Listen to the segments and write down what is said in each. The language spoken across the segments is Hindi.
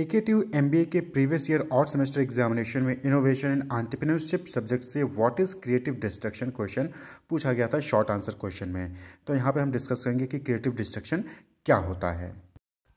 A K T U M B A के प्रीवियस ईयर और सेमेस्टर एग्जामिनेशन में इनोवेशन एंड आंट्रप्रीनरशिप सब्जेक्ट से what is creative destruction question पूछा गया था शॉर्ट आंसर क्वेश्चन में तो यहाँ पे हम डिस्कस करेंगे कि क्रिएटिव डिस्ट्रक्शन क्या होता है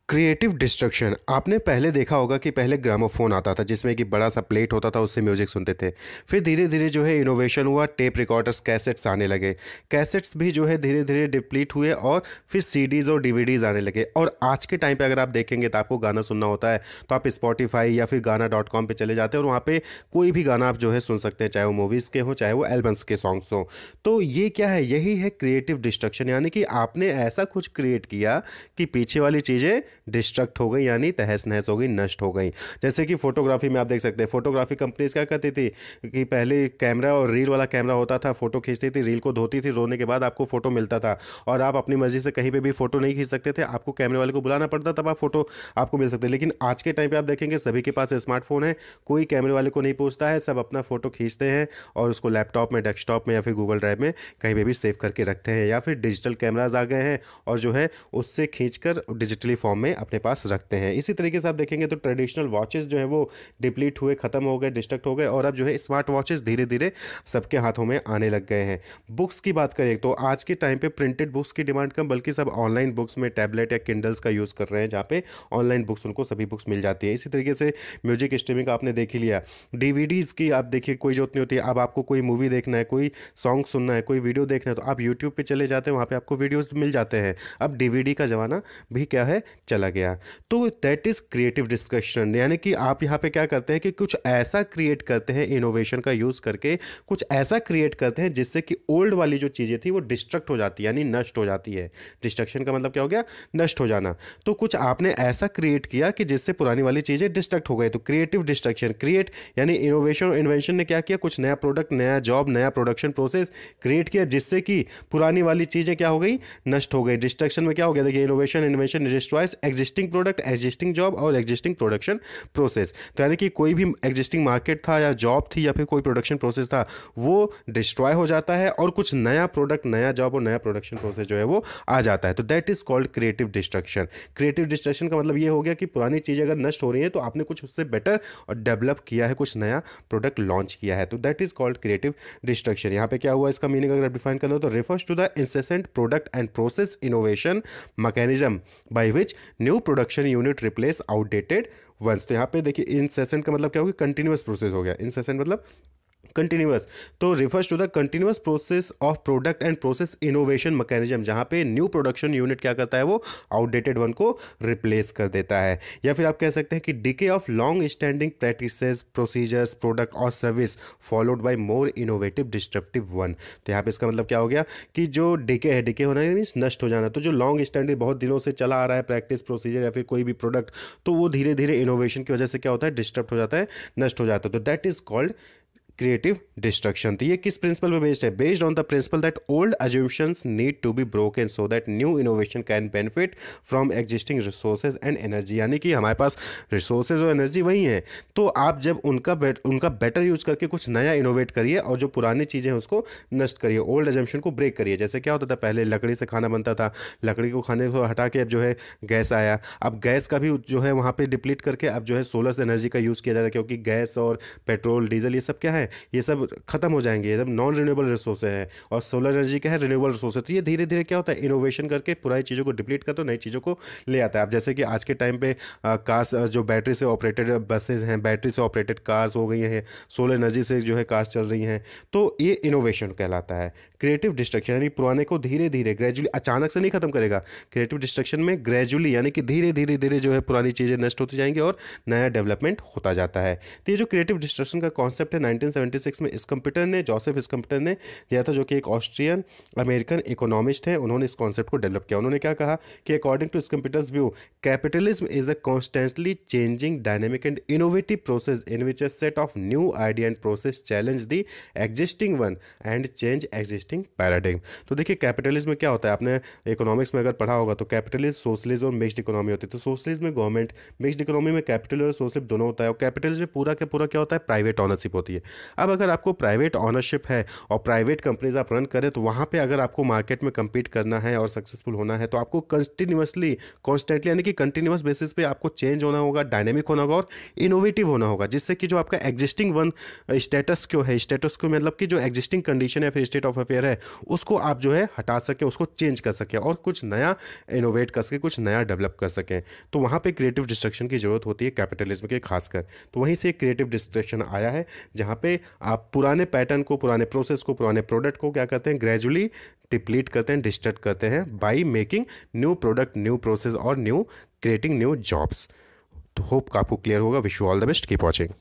क्रिएटिव डिस्ट्रक्शन आपने पहले देखा होगा कि पहले ग्रामोफोन आता था जिसमें कि बड़ा सा प्लेट होता था उससे म्यूज़िक सुनते थे फिर धीरे धीरे जो है इनोवेशन हुआ टेप रिकॉर्डर्स कैसेट्स आने लगे कैसेट्स भी जो है धीरे धीरे डिप्लीट हुए और फिर सीडीज़ और डीवीडीज़ आने लगे और आज के टाइम पर अगर आप देखेंगे तो आपको गाना सुनना होता है तो आप स्पॉटीफाई या फिर गाना डॉट कॉम चले जाते हैं और वहाँ पर कोई भी गाना आप जो है सुन सकते हैं चाहे वो मूवीज़ के हों चाहे वो एल्बम्स के सॉन्ग्स हों तो ये क्या है यही है क्रिएटिव डिस्ट्रक्शन यानी कि आपने ऐसा कुछ क्रिएट किया कि पीछे वाली चीज़ें डिस्ट्रक्ट हो गई यानी तहस नहस हो गई नष्ट हो गई जैसे कि फोटोग्राफी में आप देख सकते हैं फोटोग्राफी कंपनीज क्या करती थी कि पहले कैमरा और रील वाला कैमरा होता था फोटो खींचती थी रील को धोती थी रोने के बाद आपको फोटो मिलता था और आप अपनी मर्जी से कहीं पर भी फोटो नहीं खींच सकते थे आपको कैमरे वाले को बुलाना पड़ता तब आप फोटो आपको मिल सकते लेकिन आज के टाइम पर आप देखेंगे सभी के पास स्मार्टफोन है कोई कैमरे वाले को नहीं पूछता है सब अपना फ़ोटो खींचते हैं और उसको लैपटॉप में डेस्कटॉप में या फिर गूगल ड्राइव में कहीं पर भी सेव करके रखते हैं या फिर डिजिटल कैमराज आ गए हैं और जो है उससे खींच डिजिटली फॉर्म में अपने पास रखते हैं इसी तरीके से आप देखेंगे तो ट्रेडिशनल वॉचेस जो है वो डिप्लीट हुए ख़त्म हो गए डिस्ट्रक्ट हो गए और अब जो है स्मार्ट वॉचेस धीरे धीरे सबके हाथों में आने लग गए हैं बुक्स की बात करें तो आज के टाइम पर प्रिंटेड बुक्स की डिमांड कम बल्कि सब ऑनलाइन बुक्स में टैबलेट या किंडल्स का यूज़ कर रहे हैं जहाँ पे ऑनलाइन बुक्स उनको सभी बुक्स मिल जाती है इसी तरीके से म्यूजिक स्ट्रीमिंग आपने देख ही लिया डीवीडीज़ की आप देखिए कोई जरूरत नहीं होती है अब आपको कोई मूवी देखना है कोई सॉन्ग सुनना है कोई वीडियो देखना है तो आप यूट्यूब पर चले जाते हैं वहाँ पर आपको वीडियोज़ मिल जाते हैं अब डी का ज़माना भी क्या है चल चला गया तो दैट इज़ क्रिएटिव डिस्कशन यानी कि आप यहाँ पे क्या करते हैं कि कुछ ऐसा क्रिएट करते हैं इनोवेशन का यूज़ करके कुछ ऐसा क्रिएट करते हैं जिससे कि ओल्ड वाली जो चीज़ें थी वो डिस्ट्रक्ट हो जाती है यानी नष्ट हो जाती है डिस्ट्रक्शन का मतलब क्या हो गया नष्ट हो जाना तो कुछ आपने ऐसा क्रिएट किया कि जिससे पुरानी वाली चीज़ें डिस्ट्रक्ट हो गई तो क्रिएटिव डिस्ट्रक्शन क्रिएट यानी इनोवेशन और इन्वेंशन ने क्या किया कुछ नया प्रोडक्ट नया जॉब नया प्रोडक्शन प्रोसेस क्रिएट किया जिससे कि पुरानी वाली चीज़ें क्या हो गई नष्ट हो गई डिस्ट्रक्शन में क्या हो गया देखिए innovation invention destroys existing product existing job और एग्जिस्टिंग प्रोडक्शन प्रोसेस तो यानी कि कोई भी एग्जिस्टिंग मार्केट था या जॉब थी या फिर कोई प्रोडक्शन प्रोसेस था वो डिस्ट्रॉय हो जाता है और कुछ नया प्रोडक्ट नया जॉब और नया प्रोडक्शन प्रोसेस जो है वो आ जाता है तो that is called creative destruction creative destruction का मतलब ये हो गया कि पुरानी चीज़ें अगर नष्ट हो रही हैं तो आपने कुछ उससे बेटर और डेवलप किया है कुछ नया प्रोडक्ट लॉन्च किया है तो that is called creative destruction यहाँ पे क्या हुआ इसका मीनिंग अगर डिफाइन करना हो तो refers to the incessant product and process innovation mechanism by which new production unit replace outdated ones तो यहाँ पे देखिए इन सेशन का मतलब क्या होगा कंटिन्यूस प्रोसेस हो गया इन सेशन मतलब कंटिन्यूस तो refers to the continuous process of product and process innovation mechanism जहाँ पे न्यू प्रोडक्शन यूनिट क्या करता है वो आउटडेटेड वन को रिप्लेस कर देता है या फिर आप कह सकते हैं कि decay of long standing practice procedures product और service followed by more innovative destructive one तो यहाँ पे इसका मतलब क्या हो गया कि जो डिके है डिके होना मीन्स नष्ट हो जाना तो जो लॉन्ग स्टैंडिंग बहुत दिनों से चला आ रहा है प्रैक्टिस प्रोसीजर या फिर कोई भी प्रोडक्ट तो वो धीरे धीरे इनोवेशन की वजह से क्या होता है डिस्टर्ब हो जाता है नष्ट हो जाता है तो that is called creative destruction तो ये किस प्रिंसिपल पे बेस्ड है based on the principle that old assumptions need to be broken so that new innovation can benefit from existing resources and energy यानी कि हमारे पास रिसोर्सेज और एनर्जी वही हैं तो आप जब उनका बेट, उनका बेटर यूज करके कुछ नया इनोवेट करिए और जो पुरानी चीज़ें हैं उसको नष्ट करिए ओल्ड एजम्पन को ब्रेक करिए जैसे क्या होता था पहले लकड़ी से खाना बनता था लकड़ी को खाने को हटा के अब जो है गैस आया अब गैस का भी जो है वहाँ पर डिप्लीट करके अब जो है सोलर से एनर्जी का यूज़ किया जा रहा है क्योंकि गैस और पेट्रोल डीजल ये सब क्या है ये सब खत्म हो जाएंगे ये सब नॉन रिन्यूएबल रिसोर्स हैं और सोलर एनर्जी क्या है रिन्यूएबल रिसोर्स है तो ये धीरे धीरे क्या होता है इनोवेशन करके पुरानी चीज़ों को डिप्लीट कर तो नई चीज़ों को ले आता है आप जैसे कि आज के टाइम पर कार्स जो बैटरी से ऑपरेटेड बसेज हैं बैटरी से ऑपरेटेड कार्स हो गई हैं सोलर एनर्जी से जो है कार्स चल रही हैं तो ये इनोवेशन कहलाता है क्रिएटिव डिस्ट्रक्शन यानी पुराने को धीरे धीरे ग्रेजुअली अचानक से नहीं खत्म करेगा क्रिएटिव डिस्ट्रक्शन में ग्रेजुअली यानी कि धीरे धीरे धीरे जो है पुरानी चीज़ें नष्ट होती जाएंगी और नया डेवलपमेंट होता जाता है तो ये जो क्रिएटिव डिस्ट्रक्शन का कॉन्सेप्ट है नाइनटीन 1976 में इस कंप्यूटर ने जोसेफ इस कंप्यूटर ने दिया था जो कि एक ऑस्ट्रियन अमेरिकन इकोनॉमिस्ट हैं उन्होंने इस कॉन्सेप्ट को डेवलप किया उन्होंने क्या कहा कि according to Schumpeter's view capitalism is a constantly changing dynamic and innovative process in which a set of new idea and process challenge the existing one and change existing paradigm तो देखिए कैपिटलिज्म क्या होता है आपने इकोनॉमिक्स में अगर पढ़ा होगा तो कैपिटलिज्म सोशलिज्म और मिक्सड इकोनॉमी होती है तो सोशलिज्म में गवर्नमेंट मिक्सड इकोनॉमी में कैपिटल और सोशलिज्म दोनों होता है और कैपिटलिज्म में पूरा क्या पूरा क्या होता है प्राइवेट ऑनरशिप होती है अब अगर आपको प्राइवेट ऑनरशिप है और प्राइवेट कंपनीज आप रन करें तो वहाँ पर अगर आपको मार्केट में कम्पीट करना है और सक्सेसफुल होना है तो आपको कंटिन्यूसली कॉन्स्टेंटली यानी कि कंटिन्यूस बेसिस पे आपको चेंज होना होगा डायनेमिक होना होगा और इनोवेटिव होना होगा जिससे कि जो आपका एग्जिस्टिंग वन स्टेटस क्यों है स्टेटस क्यों मतलब कि जो एग्जिस्टिंग कंडीशन है फिर स्टेट ऑफ अफेयर है उसको आप जो है हटा सकें उसको चेंज कर सकें और कुछ नया इनोवेट कर सकें कुछ नया डेवलप कर सकें तो वहाँ पर क्रिएटिव डिस्ट्रक्शन की जरूरत होती है कैपिटलिज्म के खासकर तो वहीं से क्रिएटिव डिस्ट्रक्शन आया है जहाँ पर पे आप पुराने पैटर्न को पुराने प्रोसेस को पुराने प्रोडक्ट को क्या करते हैं ग्रेजुअली डिप्लीट करते हैं डिस्टर्ब करते हैं by making new product new process और न्यू क्रिएटिंग न्यू जॉब्स तो होप आपको क्लियर होगा wish you all the best keep watching